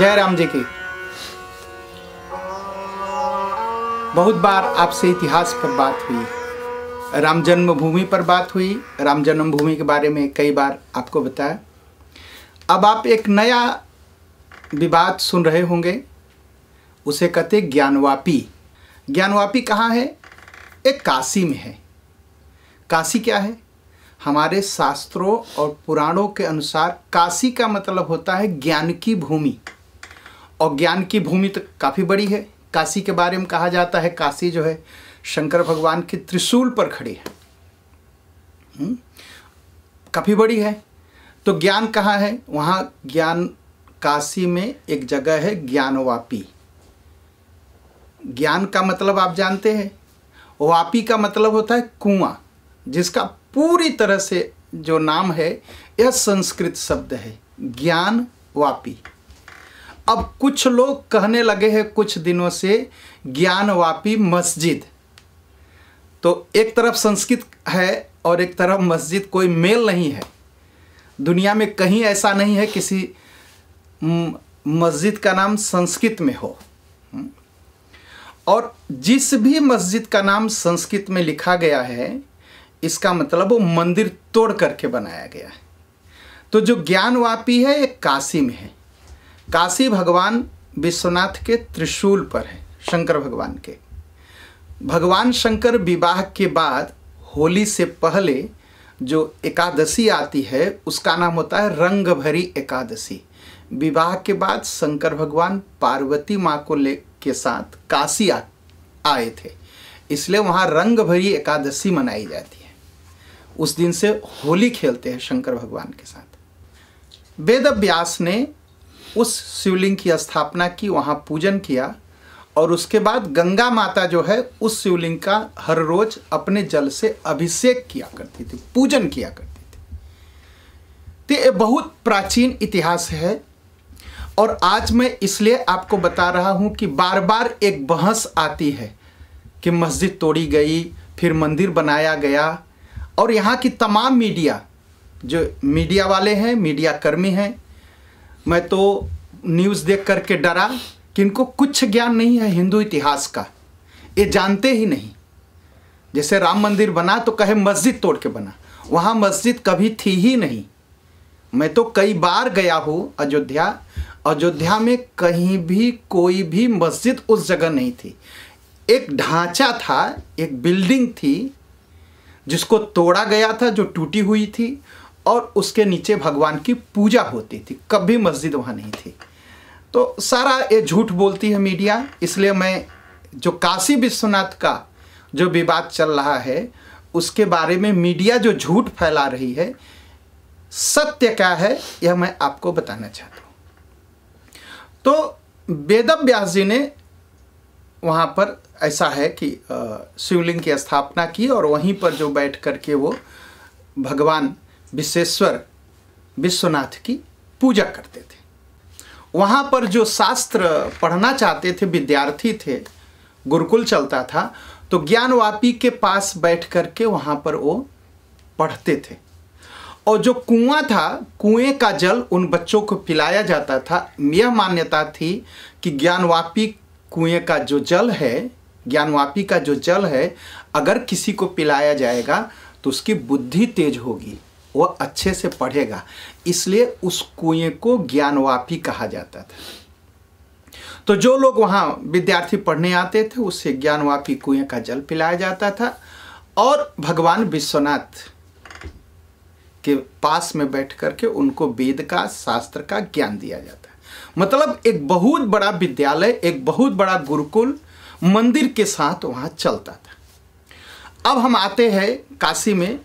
जय राम जी की बहुत बार आपसे इतिहास पर बात हुई राम जन्मभूमि पर बात हुई राम जन्मभूमि के बारे में कई बार आपको बताया अब आप एक नया विवाद सुन रहे होंगे उसे कहते ज्ञानवापी ज्ञानवापी कहाँ है एक काशी में है काशी क्या है हमारे शास्त्रों और पुराणों के अनुसार काशी का मतलब होता है ज्ञान की भूमि और ज्ञान की भूमि तो काफ़ी बड़ी है काशी के बारे में कहा जाता है काशी जो है शंकर भगवान की त्रिशूल पर खड़ी है हम्म? काफ़ी बड़ी है तो ज्ञान कहाँ है वहाँ ज्ञान काशी में एक जगह है ज्ञानवापी ज्ञान का मतलब आप जानते हैं वापी का मतलब होता है कुआं जिसका पूरी तरह से जो नाम है यह संस्कृत शब्द है ज्ञान वापी अब कुछ लोग कहने लगे हैं कुछ दिनों से ज्ञानवापी मस्जिद तो एक तरफ संस्कृत है और एक तरफ मस्जिद कोई मेल नहीं है दुनिया में कहीं ऐसा नहीं है किसी मस्जिद का नाम संस्कृत में हो हम्म। और जिस भी मस्जिद का नाम संस्कृत में लिखा गया है इसका मतलब वो मंदिर तोड़ करके बनाया गया है तो जो ज्ञानवापी है ये काशी में है काशी भगवान विश्वनाथ के त्रिशूल पर है शंकर भगवान के भगवान शंकर विवाह के बाद होली से पहले जो एकादशी आती है उसका नाम होता है रंग भरी एकादशी विवाह के बाद शंकर भगवान पार्वती माँ को ले के साथ काशी आ, आए थे इसलिए वहाँ रंग भरी एकादशी मनाई जाती है उस दिन से होली खेलते हैं शंकर भगवान के साथ वेद व्यास ने उस शिवलिंग की स्थापना की वहाँ पूजन किया और उसके बाद गंगा माता जो है उस शिवलिंग का हर रोज अपने जल से अभिषेक किया करती थी पूजन किया करती थी तो ये बहुत प्राचीन इतिहास है और आज मैं इसलिए आपको बता रहा हूँ कि बार बार एक बहस आती है कि मस्जिद तोड़ी गई फिर मंदिर बनाया गया और यहाँ की तमाम मीडिया जो मीडिया वाले हैं मीडिया कर्मी हैं मैं तो न्यूज़ देख करके डरा कि इनको कुछ ज्ञान नहीं है हिंदू इतिहास का ये जानते ही नहीं जैसे राम मंदिर बना तो कहे मस्जिद तोड़ के बना वहाँ मस्जिद कभी थी ही नहीं मैं तो कई बार गया हूँ अयोध्या अयोध्या में कहीं भी कोई भी मस्जिद उस जगह नहीं थी एक ढांचा था एक बिल्डिंग थी जिसको तोड़ा गया था जो टूटी हुई थी और उसके नीचे भगवान की पूजा होती थी कभी मस्जिद वहाँ नहीं थी तो सारा ये झूठ बोलती है मीडिया इसलिए मैं जो काशी विश्वनाथ का जो विवाद चल रहा है उसके बारे में मीडिया जो झूठ फैला रही है सत्य क्या है यह मैं आपको बताना चाहता हूँ तो वेद व्यास जी ने वहाँ पर ऐसा है कि शिवलिंग की स्थापना की और वहीं पर जो बैठ करके वो भगवान विश्वेश्वर विश्वनाथ की पूजा करते थे वहाँ पर जो शास्त्र पढ़ना चाहते थे विद्यार्थी थे गुरुकुल चलता था तो ज्ञानवापी के पास बैठ कर के वहाँ पर वो पढ़ते थे और जो कुआं था कुएं का जल उन बच्चों को पिलाया जाता था यह मान्यता थी कि ज्ञानवापी कुएं का जो जल है ज्ञानवापी का जो जल है अगर किसी को पिलाया जाएगा तो उसकी बुद्धि तेज होगी वह अच्छे से पढ़ेगा इसलिए उस कुएं को ज्ञानवापी कहा जाता था तो जो लोग वहाँ विद्यार्थी पढ़ने आते थे उससे ज्ञानवापी कुएं का जल पिलाया जाता था और भगवान विश्वनाथ के पास में बैठ करके उनको वेद का शास्त्र का ज्ञान दिया जाता है मतलब एक बहुत बड़ा विद्यालय एक बहुत बड़ा गुरुकुल मंदिर के साथ वहाँ चलता था अब हम आते हैं काशी में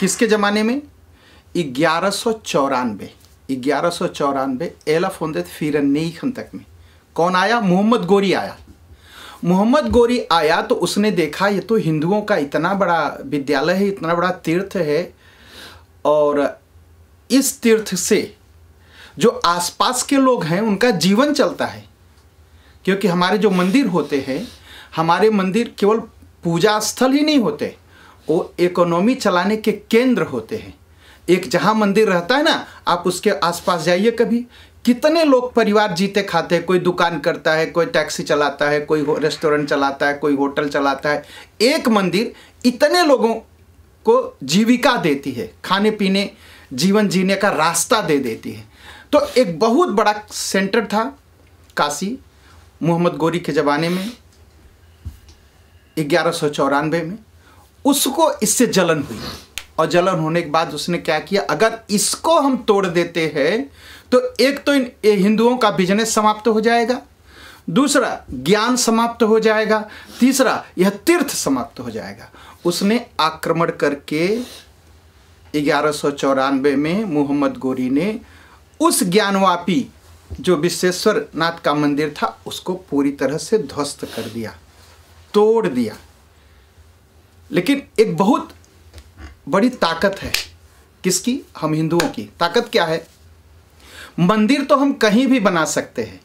किसके ज़माने में ग्यारह सौ चौरानवे ग्यारह सौ चौरानवे एला फोन फिर नई तक में कौन आया मोहम्मद गोरी आया मोहम्मद गोरी आया तो उसने देखा ये तो हिंदुओं का इतना बड़ा विद्यालय है इतना बड़ा तीर्थ है और इस तीर्थ से जो आसपास के लोग हैं उनका जीवन चलता है क्योंकि हमारे जो मंदिर होते हैं हमारे मंदिर केवल पूजा स्थल ही नहीं होते वो इकोनॉमी चलाने के केंद्र होते हैं एक जहाँ मंदिर रहता है ना आप उसके आसपास जाइए कभी कितने लोग परिवार जीते खाते हैं कोई दुकान करता है कोई टैक्सी चलाता है कोई रेस्टोरेंट चलाता है कोई होटल चलाता है एक मंदिर इतने लोगों को जीविका देती है खाने पीने जीवन जीने का रास्ता दे देती है तो एक बहुत बड़ा सेंटर था काशी मोहम्मद गोरी के ज़माने में ग्यारह में उसको इससे जलन हुई और जलन होने के बाद उसने क्या किया अगर इसको हम तोड़ देते हैं तो एक तो इन हिंदुओं का बिजनेस समाप्त हो जाएगा दूसरा ज्ञान समाप्त हो जाएगा तीसरा यह तीर्थ समाप्त हो जाएगा उसने आक्रमण करके ग्यारह में मोहम्मद गोरी ने उस ज्ञानवापी जो विश्वेश्वर नाथ का मंदिर था उसको पूरी तरह से ध्वस्त कर दिया तोड़ दिया लेकिन एक बहुत बड़ी ताकत है किसकी हम हिंदुओं की ताकत क्या है मंदिर तो हम कहीं भी बना सकते हैं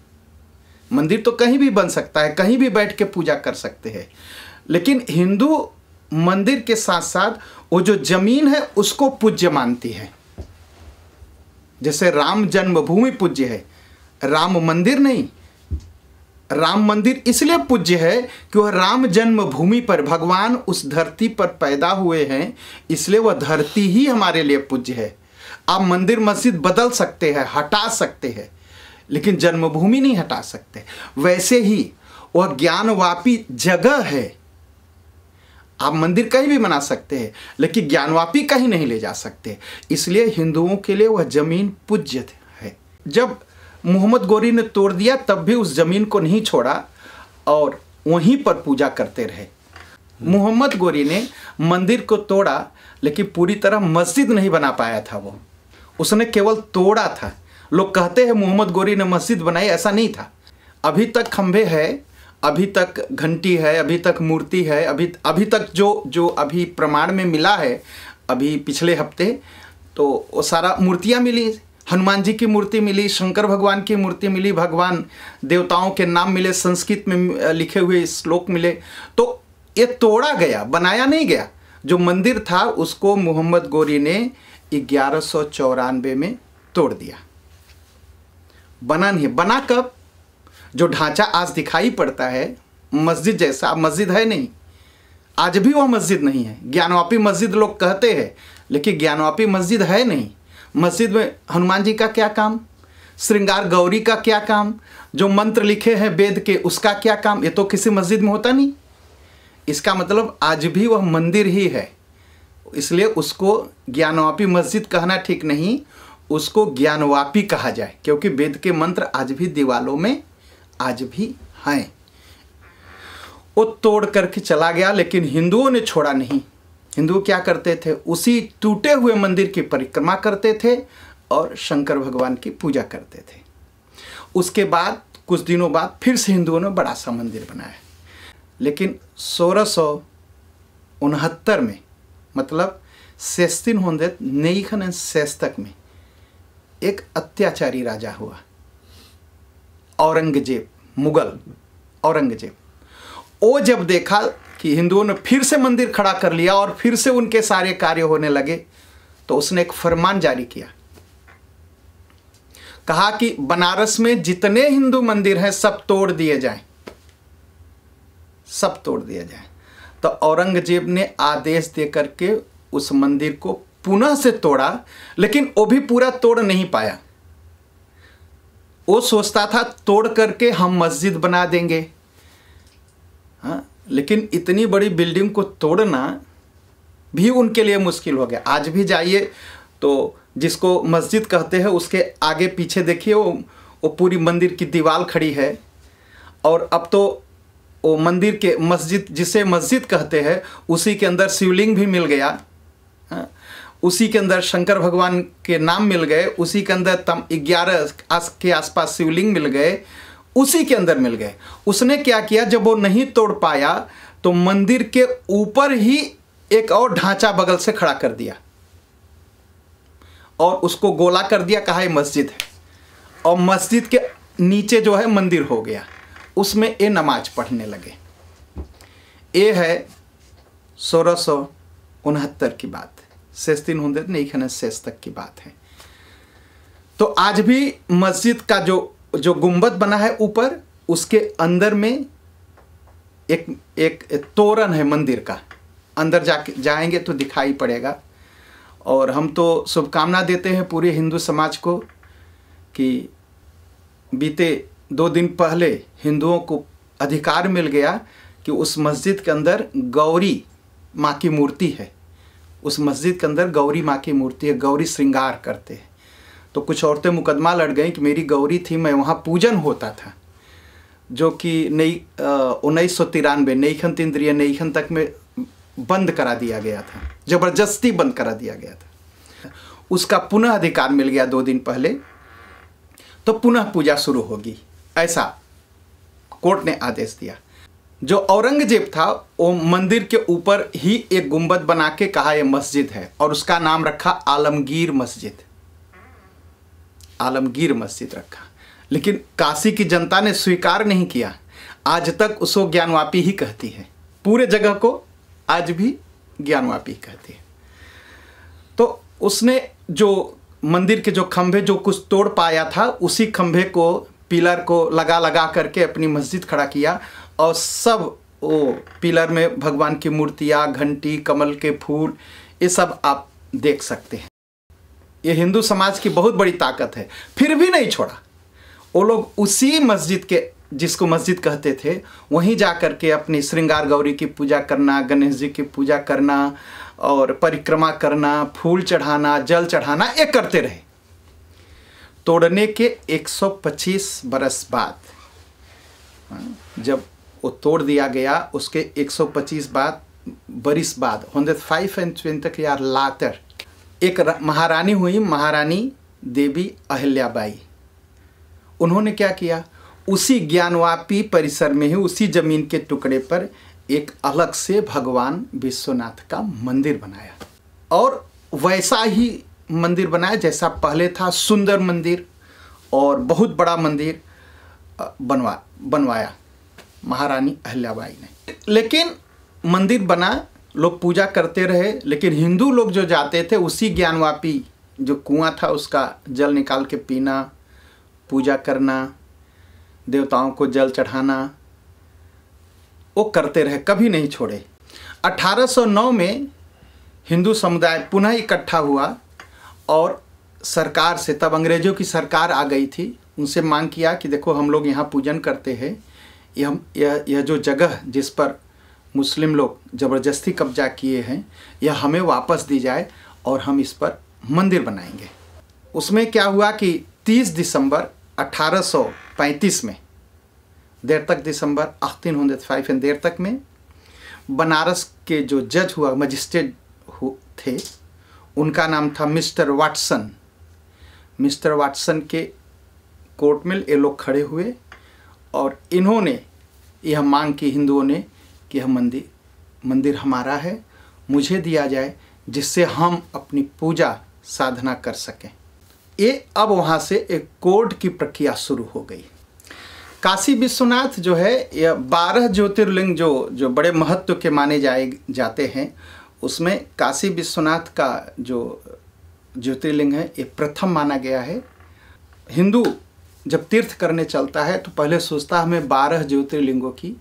मंदिर तो कहीं भी बन सकता है कहीं भी बैठ के पूजा कर सकते हैं लेकिन हिंदू मंदिर के साथ साथ वो जो जमीन है उसको पूज्य मानती है जैसे राम जन्मभूमि पूज्य है राम मंदिर नहीं राम मंदिर इसलिए पूज्य है कि वह राम जन्मभूमि पर भगवान उस धरती पर पैदा हुए हैं इसलिए वह धरती ही हमारे लिए पूज्य है आप मंदिर मस्जिद बदल सकते हैं हटा सकते हैं लेकिन जन्मभूमि नहीं हटा सकते वैसे ही वह ज्ञानवापी जगह है आप मंदिर कहीं भी बना सकते हैं लेकिन ज्ञानवापी कहीं नहीं ले जा सकते इसलिए हिंदुओं के लिए वह जमीन पूज्य है जब मोहम्मद गोरी ने तोड़ दिया तब भी उस जमीन को नहीं छोड़ा और वहीं पर पूजा करते रहे मोहम्मद गोरी ने मंदिर को तोड़ा लेकिन पूरी तरह मस्जिद नहीं बना पाया था वो उसने केवल तोड़ा था लोग कहते हैं मोहम्मद गोरी ने मस्जिद बनाई ऐसा नहीं था अभी तक खंभे है अभी तक घंटी है अभी तक मूर्ति है अभी अभी तक जो जो अभी प्रमाण में मिला है अभी पिछले हफ्ते तो वो सारा मूर्तियाँ मिली हनुमान जी की मूर्ति मिली शंकर भगवान की मूर्ति मिली भगवान देवताओं के नाम मिले संस्कृत में लिखे हुए श्लोक मिले तो ये तोड़ा गया बनाया नहीं गया जो मंदिर था उसको मोहम्मद गोरी ने ग्यारह में तोड़ दिया बना नहीं बना कब जो ढांचा आज दिखाई पड़ता है मस्जिद जैसा मस्जिद है नहीं आज भी वह मस्जिद नहीं है ज्ञानवापी मस्जिद लोग कहते हैं लेकिन ज्ञानवापी मस्जिद है नहीं मस्जिद में हनुमान जी का क्या काम श्रृंगार गौरी का क्या काम जो मंत्र लिखे हैं वेद के उसका क्या काम ये तो किसी मस्जिद में होता नहीं इसका मतलब आज भी वह मंदिर ही है इसलिए उसको ज्ञानवापी मस्जिद कहना ठीक नहीं उसको ज्ञानवापी कहा जाए क्योंकि वेद के मंत्र आज भी दीवालों में आज भी हैं वो तोड़ करके चला गया लेकिन हिंदुओं ने छोड़ा नहीं हिंदू क्या करते थे उसी टूटे हुए मंदिर की परिक्रमा करते थे और शंकर भगवान की पूजा करते थे उसके बाद कुछ दिनों बाद फिर से हिंदुओं ने बड़ा सा मंदिर बनाया लेकिन सोलह सौ उनहत्तर में मतलब सेस्तिन होंदे नई एंड सेस्तक में एक अत्याचारी राजा हुआ औरंगजेब मुगल औरंगजेब वो जब देखा कि हिंदुओं ने फिर से मंदिर खड़ा कर लिया और फिर से उनके सारे कार्य होने लगे तो उसने एक फरमान जारी किया कहा कि बनारस में जितने हिंदू मंदिर हैं सब तोड़ दिए जाएं सब तोड़ दिए जाए तो औरंगजेब ने आदेश दे करके उस मंदिर को पुनः से तोड़ा लेकिन वो भी पूरा तोड़ नहीं पाया वो सोचता था तोड़ करके हम मस्जिद बना देंगे हाँ, लेकिन इतनी बड़ी बिल्डिंग को तोड़ना भी उनके लिए मुश्किल हो गया आज भी जाइए तो जिसको मस्जिद कहते हैं उसके आगे पीछे देखिए वो वो पूरी मंदिर की दीवार खड़ी है और अब तो वो मंदिर के मस्जिद जिसे मस्जिद कहते हैं उसी के अंदर शिवलिंग भी मिल गया हाँ, उसी के अंदर शंकर भगवान के नाम मिल गए उसी के अंदर तम ग्यारह के आसपास शिवलिंग मिल गए उसी के अंदर मिल गए उसने क्या किया जब वो नहीं तोड़ पाया तो मंदिर के ऊपर ही एक और ढांचा बगल से खड़ा कर दिया और उसको गोला कर दिया कहा ये मस्जिद है और मस्जिद के नीचे जो है मंदिर हो गया उसमें ये नमाज पढ़ने लगे ये है सोलह सौ उनहत्तर की बात शेष तीन होंगे नहीं खाना शेष तक की बात है तो आज भी मस्जिद का जो जो गुंबद बना है ऊपर उसके अंदर में एक एक तोरण है मंदिर का अंदर जा जाएंगे तो दिखाई पड़ेगा और हम तो शुभकामना देते हैं पूरे हिंदू समाज को कि बीते दो दिन पहले हिंदुओं को अधिकार मिल गया कि उस मस्जिद के अंदर गौरी माँ की मूर्ति है उस मस्जिद के अंदर गौरी माँ की मूर्ति है गौरी श्रृंगार करते हैं तो कुछ औरतें मुकदमा लड़ गई कि मेरी गौरी थी मैं वहाँ पूजन होता था जो कि नई उन्नीस सौ तिरानवे नईखन इंद्रिय खन तक में बंद करा दिया गया था जबरदस्ती बंद करा दिया गया था उसका पुनः अधिकार मिल गया दो दिन पहले तो पुनः पूजा शुरू होगी ऐसा कोर्ट ने आदेश दिया जो औरंगजेब था वो मंदिर के ऊपर ही एक गुंबद बना के कहा यह मस्जिद है और उसका नाम रखा आलमगीर मस्जिद आलमगीर मस्जिद रखा लेकिन काशी की जनता ने स्वीकार नहीं किया आज तक उसको ज्ञानवापी ही कहती है पूरे जगह को आज भी ज्ञानवापी कहती है तो उसने जो मंदिर के जो खंभे जो कुछ तोड़ पाया था उसी खंभे को पिलर को लगा लगा करके अपनी मस्जिद खड़ा किया और सब वो पिलर में भगवान की मूर्तियाँ घंटी कमल के फूल ये सब आप देख सकते हैं ये हिंदू समाज की बहुत बड़ी ताकत है फिर भी नहीं छोड़ा वो लोग उसी मस्जिद के जिसको मस्जिद कहते थे वहीं जा कर के अपनी श्रृंगार गौरी की पूजा करना गणेश जी की पूजा करना और परिक्रमा करना फूल चढ़ाना जल चढ़ाना ये करते रहे तोड़ने के 125 बरस बाद हाँ, जब वो तोड़ दिया गया उसके 125 बाद बरिस बाद 125 and 20 year लातर एक महारानी हुई महारानी देवी अहिल्याबाई उन्होंने क्या किया उसी ज्ञानवापी परिसर में ही उसी जमीन के टुकड़े पर एक अलग से भगवान विश्वनाथ का मंदिर बनाया और वैसा ही मंदिर बनाया जैसा पहले था सुंदर मंदिर और बहुत बड़ा मंदिर बनवा बनवाया महारानी अहिल्याबाई ने लेकिन मंदिर बना लोग पूजा करते रहे लेकिन हिंदू लोग जो जाते थे उसी ज्ञानवापी जो कुआं था उसका जल निकाल के पीना पूजा करना देवताओं को जल चढ़ाना वो करते रहे कभी नहीं छोड़े 1809 में हिंदू समुदाय पुनः इकट्ठा हुआ और सरकार से तब अंग्रेज़ों की सरकार आ गई थी उनसे मांग किया कि देखो हम लोग यहाँ पूजन करते हैं यह यह यह जो जगह जिस पर मुस्लिम लोग ज़बरदस्ती कब्जा किए हैं यह हमें वापस दी जाए और हम इस पर मंदिर बनाएंगे उसमें क्या हुआ कि 30 दिसंबर 1835 में देर तक दिसंबर अख्तीन हंड्रेड फाइव एंड देर तक में बनारस के जो जज हुआ मजिस्ट्रेट थे उनका नाम था मिस्टर वाटसन मिस्टर वाटसन के कोर्ट में ये लोग खड़े हुए और इन्होंने यह मांग की हिंदुओं ने कि यह मंदिर मंदिर हमारा है मुझे दिया जाए जिससे हम अपनी पूजा साधना कर सकें ये अब वहाँ से एक कोड की प्रक्रिया शुरू हो गई काशी विश्वनाथ जो है यह बारह ज्योतिर्लिंग जो जो बड़े महत्व के माने जाए जाते हैं उसमें काशी विश्वनाथ का जो ज्योतिर्लिंग है ये प्रथम माना गया है हिंदू जब तीर्थ करने चलता है तो पहले सोचता हमें बारह ज्योतिर्लिंगों की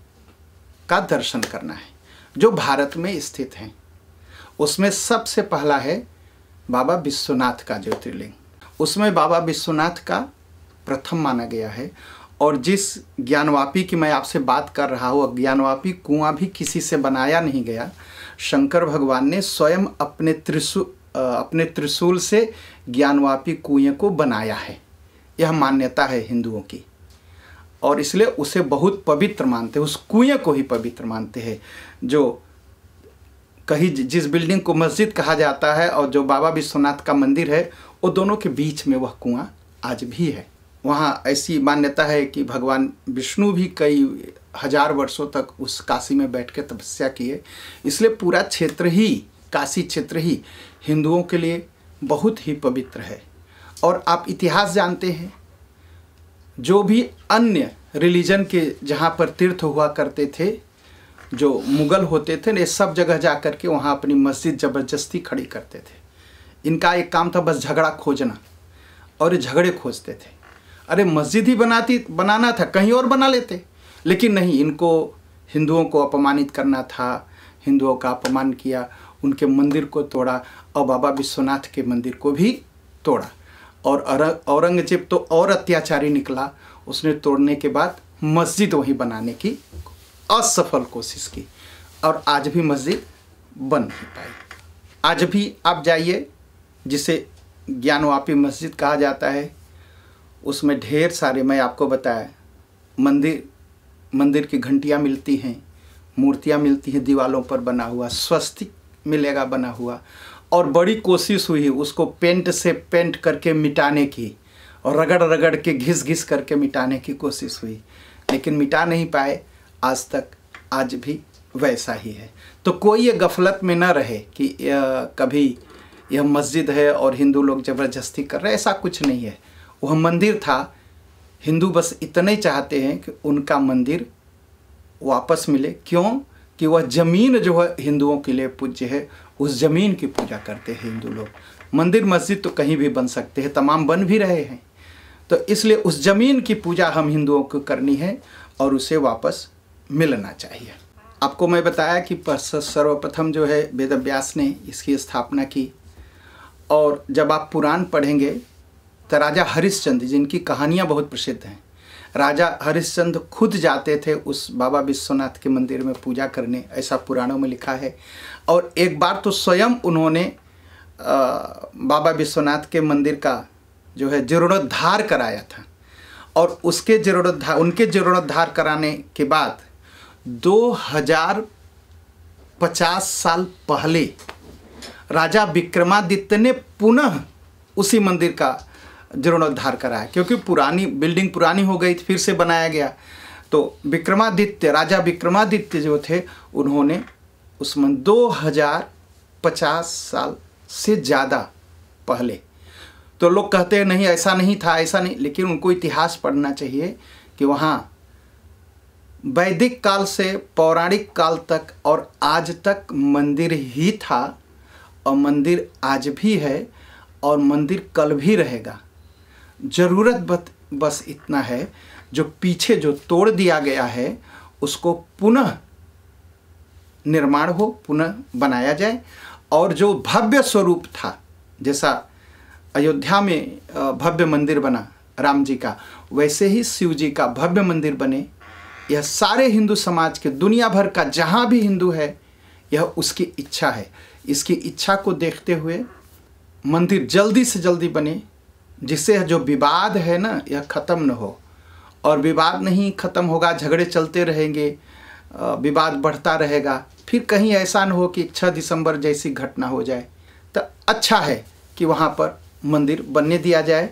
का दर्शन करना है जो भारत में स्थित हैं उसमें सबसे पहला है बाबा विश्वनाथ का ज्योतिर्लिंग उसमें बाबा विश्वनाथ का प्रथम माना गया है और जिस ज्ञानवापी की मैं आपसे बात कर रहा हूँ ज्ञानवापी कुआं भी किसी से बनाया नहीं गया शंकर भगवान ने स्वयं अपने त्रिशू अपने त्रिशूल से ज्ञानवापी कुएँ को बनाया है यह मान्यता है हिंदुओं की और इसलिए उसे बहुत पवित्र मानते हैं उस कुएँ को ही पवित्र मानते हैं जो कहीं जिस बिल्डिंग को मस्जिद कहा जाता है और जो बाबा विश्वनाथ का मंदिर है वो दोनों के बीच में वह कुआँ आज भी है वहाँ ऐसी मान्यता है कि भगवान विष्णु भी कई हजार वर्षों तक उस काशी में बैठ के तपस्या किए इसलिए पूरा क्षेत्र ही काशी क्षेत्र ही हिंदुओं के लिए बहुत ही पवित्र है और आप इतिहास जानते हैं जो भी अन्य रिलीजन के जहाँ पर तीर्थ हुआ करते थे जो मुग़ल होते थे ये सब जगह जा कर के वहाँ अपनी मस्जिद ज़बरदस्ती खड़ी करते थे इनका एक काम था बस झगड़ा खोजना और ये झगड़े खोजते थे अरे मस्जिद ही बनाती बनाना था कहीं और बना लेते लेकिन नहीं इनको हिंदुओं को अपमानित करना था हिंदुओं का अपमान किया उनके मंदिर को तोड़ा और बाबा विश्वनाथ के मंदिर को भी तोड़ा और औरंगजेब तो और अत्याचारी निकला उसने तोड़ने के बाद मस्जिद वहीं बनाने की असफल कोशिश की और आज भी मस्जिद बन नहीं पाई आज भी आप जाइए जिसे ज्ञानवापी मस्जिद कहा जाता है उसमें ढेर सारे मैं आपको बताया मंदिर मंदिर की घंटियाँ मिलती हैं मूर्तियाँ मिलती हैं दीवालों पर बना हुआ स्वस्तिक मिलेगा बना हुआ और बड़ी कोशिश हुई उसको पेंट से पेंट करके मिटाने की और रगड़ रगड़ के घिस घिस करके मिटाने की कोशिश हुई लेकिन मिटा नहीं पाए आज तक आज भी वैसा ही है तो कोई ये गफलत में ना रहे कि यह कभी यह मस्जिद है और हिंदू लोग ज़बरदस्ती कर रहे ऐसा कुछ नहीं है वह मंदिर था हिंदू बस इतना ही चाहते हैं कि उनका मंदिर वापस मिले क्यों कि वह ज़मीन जो है हिंदुओं के लिए पूज्य है उस ज़मीन की पूजा करते हैं हिंदू लोग मंदिर मस्जिद तो कहीं भी बन सकते हैं तमाम बन भी रहे हैं तो इसलिए उस ज़मीन की पूजा हम हिंदुओं को करनी है और उसे वापस मिलना चाहिए आपको मैं बताया कि सर्वप्रथम जो है वेद व्यास ने इसकी स्थापना की और जब आप पुराण पढ़ेंगे तो राजा हरिश्चंद्र जिनकी कहानियाँ बहुत प्रसिद्ध हैं राजा हरिश्चंद्र खुद जाते थे उस बाबा विश्वनाथ के मंदिर में पूजा करने ऐसा पुराणों में लिखा है और एक बार तो स्वयं उन्होंने बाबा विश्वनाथ के मंदिर का जो है जीर्णोद्धार कराया था और उसके जीर्णोद्धार उनके जीर्णोद्धार कराने के बाद 2050 साल पहले राजा विक्रमादित्य ने पुनः उसी मंदिर का जीर्णोद्धार कराया क्योंकि पुरानी बिल्डिंग पुरानी हो गई फिर से बनाया गया तो विक्रमादित्य राजा विक्रमादित्य जो थे उन्होंने उसमें दो हजार पचास साल से ज़्यादा पहले तो लोग कहते हैं नहीं ऐसा नहीं था ऐसा नहीं लेकिन उनको इतिहास पढ़ना चाहिए कि वहाँ वैदिक काल से पौराणिक काल तक और आज तक मंदिर ही था और मंदिर आज भी है और मंदिर कल भी रहेगा ज़रूरत बस इतना है जो पीछे जो तोड़ दिया गया है उसको पुनः निर्माण हो पुनः बनाया जाए और जो भव्य स्वरूप था जैसा अयोध्या में भव्य मंदिर बना राम जी का वैसे ही शिव जी का भव्य मंदिर बने यह सारे हिंदू समाज के दुनिया भर का जहाँ भी हिंदू है यह उसकी इच्छा है इसकी इच्छा को देखते हुए मंदिर जल्दी से जल्दी बने जिससे जो विवाद है ना यह ख़त्म न हो और विवाद नहीं ख़त्म होगा झगड़े चलते रहेंगे विवाद बढ़ता रहेगा फिर कहीं ऐसा न हो कि छः दिसंबर जैसी घटना हो जाए तो अच्छा है कि वहाँ पर मंदिर बनने दिया जाए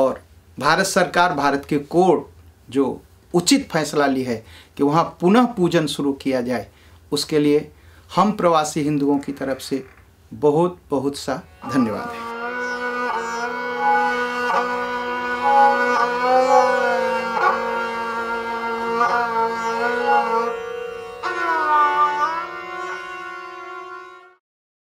और भारत सरकार भारत के कोर्ट जो उचित फैसला ली है कि वहाँ पुनः पूजन शुरू किया जाए उसके लिए हम प्रवासी हिंदुओं की तरफ से बहुत बहुत सा धन्यवाद है